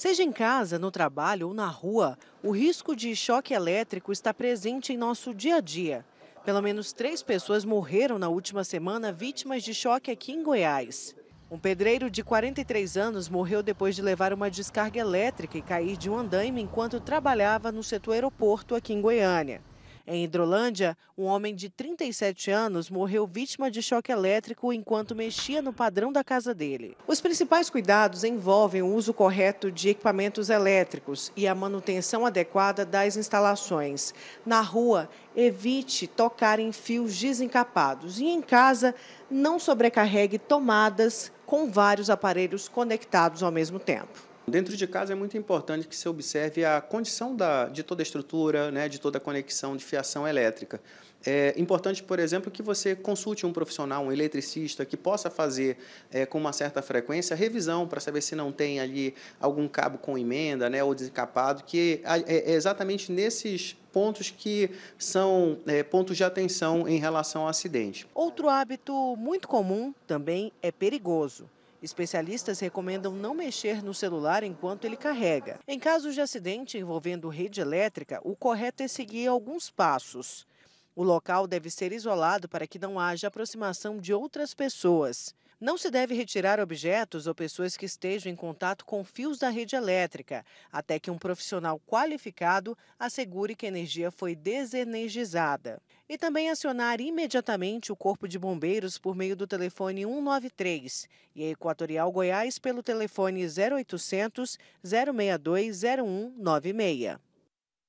Seja em casa, no trabalho ou na rua, o risco de choque elétrico está presente em nosso dia a dia. Pelo menos três pessoas morreram na última semana vítimas de choque aqui em Goiás. Um pedreiro de 43 anos morreu depois de levar uma descarga elétrica e cair de um andaime enquanto trabalhava no setor aeroporto aqui em Goiânia. Em Hidrolândia, um homem de 37 anos morreu vítima de choque elétrico enquanto mexia no padrão da casa dele. Os principais cuidados envolvem o uso correto de equipamentos elétricos e a manutenção adequada das instalações. Na rua, evite tocar em fios desencapados e em casa, não sobrecarregue tomadas com vários aparelhos conectados ao mesmo tempo. Dentro de casa é muito importante que se observe a condição da, de toda a estrutura, né, de toda a conexão de fiação elétrica. É importante, por exemplo, que você consulte um profissional, um eletricista, que possa fazer é, com uma certa frequência revisão para saber se não tem ali algum cabo com emenda né, ou desencapado, que é, é exatamente nesses pontos que são é, pontos de atenção em relação ao acidente. Outro hábito muito comum também é perigoso Especialistas recomendam não mexer no celular enquanto ele carrega. Em casos de acidente envolvendo rede elétrica, o correto é seguir alguns passos. O local deve ser isolado para que não haja aproximação de outras pessoas. Não se deve retirar objetos ou pessoas que estejam em contato com fios da rede elétrica, até que um profissional qualificado assegure que a energia foi desenergizada. E também acionar imediatamente o Corpo de Bombeiros por meio do telefone 193 e a Equatorial Goiás pelo telefone 0800 062 0196.